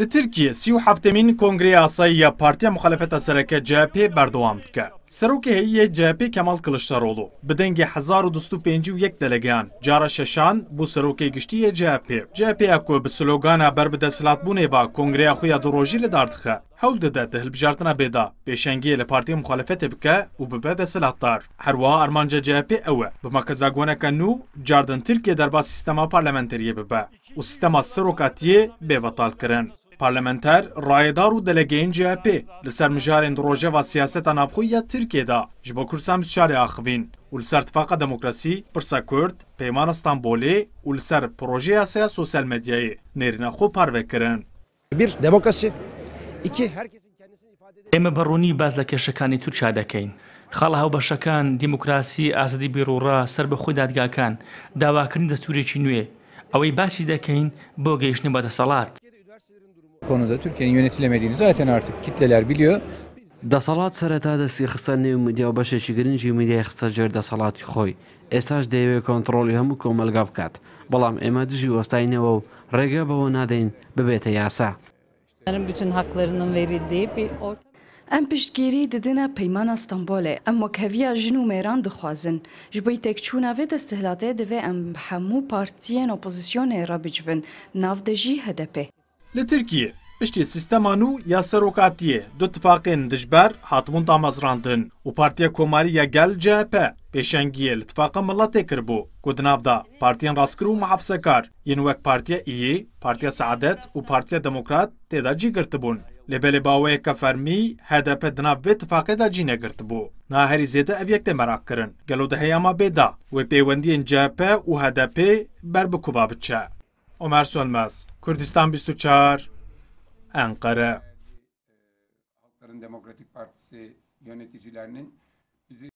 لە ترکیە سی و هەفتمین کۆنگری ئاسایی یا پارتیا مخالفەتە سەرەکە جاپێ بەردەوام بکە. سەرۆکی هەیە جاپێ کەمەڵ کلشتەڕۆڵۆ بدەنگی 1950 دەلەگەیان جارە شەشان بوو سەرۆکی گشتیە جاپێ. جاپیا کۆ بە سلۆگانە بەربدەسلات بوونێ با کۆنگریا خۆیان دۆڕۆژی لە داردخە. هەول دەداتە هەلبژارتنە بێدا پێشەنگیە لە پارتی مخالفەتێ بکە و ببە دەسەلاتدار هەروە ئەرمانجە جاپێ ئەوە بمەکەزاگۆنەکە نو جاردن ترکێ دەربا سیستەما پارلەمەندریە ببە û sistema sirokatiye bêvetalkirin. Parlamenter rayedar û delegeyên CHP li ser mijarên rojeva siyaseta navxwî ya Tirkiye da ji bo kursa misyarê axivîn û li ser tifaqa demokrasî, pirsa Kurd, peymana Stanbolê û li ser projeya seya sosyal medyayê nêrîna xwe parvekirin. Bir demokrasi, iki herkesin kendisini ifade eden... Eme baruni baz lekeşekanî Türkçe dekeyin. خاڵە هاوبەشەکان دیموکراسی ئازادی بیرۆڕە سەر بە خۆی دادگاکان داواکردن دەستورێکی نوێ ئەوەی باسی دەکەین بۆ گەیشتنی بەدەسەڵات konuda Türkiye'nin yönetilemediğini zaten artık kitleler biliyor. دەسەڵات سەرەتا دەستی خستە نێو میدیا و بەشێکی گرنگی میدیای خستە جێر دەسەڵاتی خۆی ئێستاش دەیەوێت کۆنتترۆلی هەموو کۆمەلگا بکات بەڵام ئێمە دژی وەستاینەوە و ڕێگە بەوە نادەین ببێتە یاسا. ام پشتگیری ددنه پیمان استانبوله ام وکهویا جنو میران دخوازن جبوی تکچونا وی دستهلاته دوی ام همو پارتیین اپوزیسیون را بجون ناو دجی هدپه لترکیه پشتی سیستمانو یا سروکاتیه دو تفاقین دجبر هاتبون دامازراندن و پارتیا کماری یا گل جهپه پیشنگیه لتفاقه ملت کربو گودناف دا پارتیان راسکر و محافظه کار ین وک پارتیا ایه پارتیا سعادت و پارتیا دموکرات تیدا جی گرتبون Li belê fermî HDP di nav vê tifaqê de cî negirtibû. Naherî zêde ev yek de merak kirin. Gelo di heyama bê da wê pêwendiyên CHP û HDP ber bi kuba biçe. Omer Sölmez, 24, Ankara. Halkların Demokratik Partisi yöneticilerinin